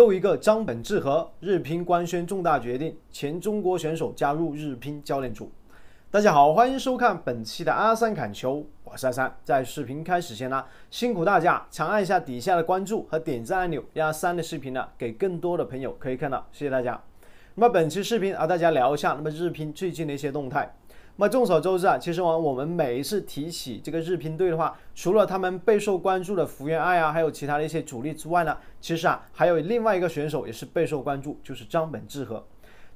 又一个张本智和日乒官宣重大决定，前中国选手加入日乒教练组。大家好，欢迎收看本期的阿三砍球，我是阿三。在视频开始前呢，辛苦大家长按一下底下的关注和点赞按钮，让阿三的视频呢给更多的朋友可以看到，谢谢大家。那么本期视频啊，大家聊一下，那么日乒最近的一些动态。那么众所周知啊，其实我我们每一次提起这个日乒队的话，除了他们备受关注的福原爱啊，还有其他的一些主力之外呢，其实啊，还有另外一个选手也是备受关注，就是张本智和。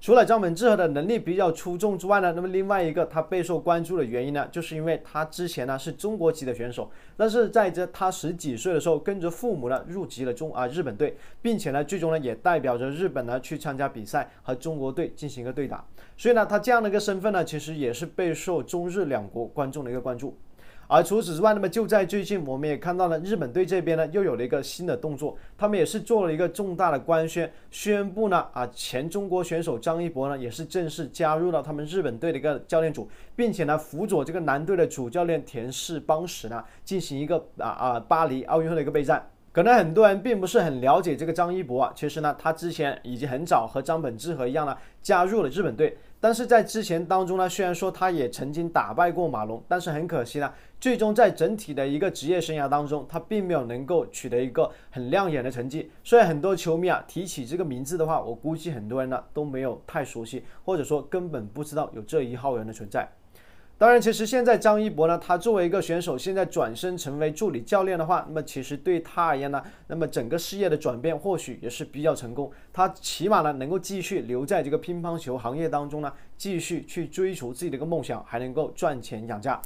除了张本智和的能力比较出众之外呢，那么另外一个他备受关注的原因呢，就是因为他之前呢是中国籍的选手，但是在这他十几岁的时候，跟着父母呢入籍了中啊日本队，并且呢最终呢也代表着日本呢去参加比赛和中国队进行一个对打，所以呢他这样的一个身份呢，其实也是备受中日两国观众的一个关注。而除此之外，那么就在最近，我们也看到了日本队这边呢又有了一个新的动作，他们也是做了一个重大的官宣，宣布呢啊前中国选手张一博呢也是正式加入了他们日本队的一个教练组，并且呢辅佐这个男队的主教练田世邦时呢进行一个啊啊巴黎奥运会的一个备战。可能很多人并不是很了解这个张一博，啊，其实呢他之前已经很早和张本智和一样呢加入了日本队。但是在之前当中呢，虽然说他也曾经打败过马龙，但是很可惜呢，最终在整体的一个职业生涯当中，他并没有能够取得一个很亮眼的成绩。所以很多球迷啊提起这个名字的话，我估计很多人呢都没有太熟悉，或者说根本不知道有这一号人的存在。当然，其实现在张一博呢，他作为一个选手，现在转身成为助理教练的话，那么其实对他而言呢，那么整个事业的转变或许也是比较成功。他起码呢，能够继续留在这个乒乓球行业当中呢，继续去追求自己的一个梦想，还能够赚钱养家。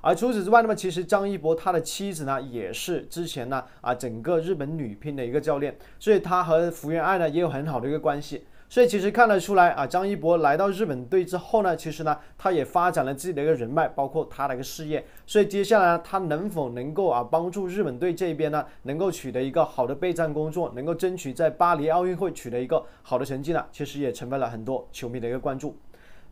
而除此之外，那么其实张一博他的妻子呢，也是之前呢啊整个日本女乒的一个教练，所以他和福原爱呢也有很好的一个关系。所以其实看得出来啊，张一博来到日本队之后呢，其实呢，他也发展了自己的一个人脉，包括他的一个事业。所以接下来呢，他能否能够啊帮助日本队这边呢，能够取得一个好的备战工作，能够争取在巴黎奥运会取得一个好的成绩呢？其实也成为了很多球迷的一个关注。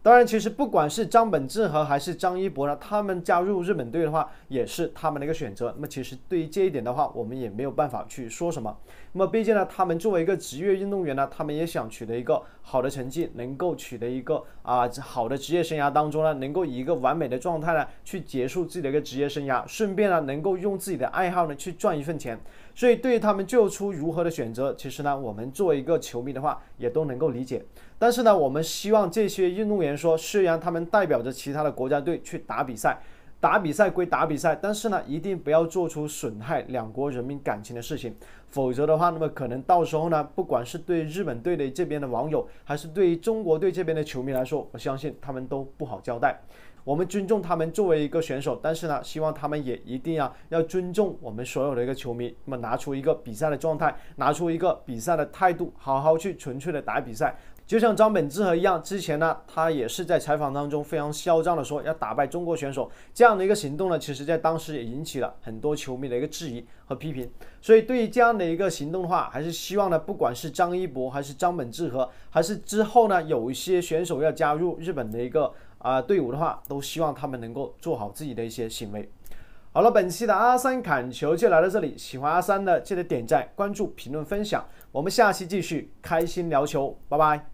当然，其实不管是张本智和还是张一博呢，他们加入日本队的话，也是他们的一个选择。那么，其实对于这一点的话，我们也没有办法去说什么。那么，毕竟呢，他们作为一个职业运动员呢，他们也想取得一个好的成绩，能够取得一个啊好的职业生涯当中呢，能够以一个完美的状态呢，去结束自己的一个职业生涯，顺便呢，能够用自己的爱好呢，去赚一份钱。所以对于他们做出如何的选择，其实呢，我们作为一个球迷的话，也都能够理解。但是呢，我们希望这些运动员说，虽然他们代表着其他的国家队去打比赛。打比赛归打比赛，但是呢，一定不要做出损害两国人民感情的事情，否则的话，那么可能到时候呢，不管是对日本队的这边的网友，还是对于中国队这边的球迷来说，我相信他们都不好交代。我们尊重他们作为一个选手，但是呢，希望他们也一定要要尊重我们所有的一个球迷，那么拿出一个比赛的状态，拿出一个比赛的态度，好好去纯粹的打比赛。就像张本智和一样，之前呢，他也是在采访当中非常嚣张的说要打败中国选手这样的一个行动呢，其实在当时也引起了很多球迷的一个质疑和批评。所以对于这样的一个行动的话，还是希望呢，不管是张一博还是张本智和，还是之后呢，有一些选手要加入日本的一个啊队伍的话，都希望他们能够做好自己的一些行为。好了，本期的阿三侃球就来到这里，喜欢阿三的记得点赞、关注、评论、分享，我们下期继续开心聊球，拜拜。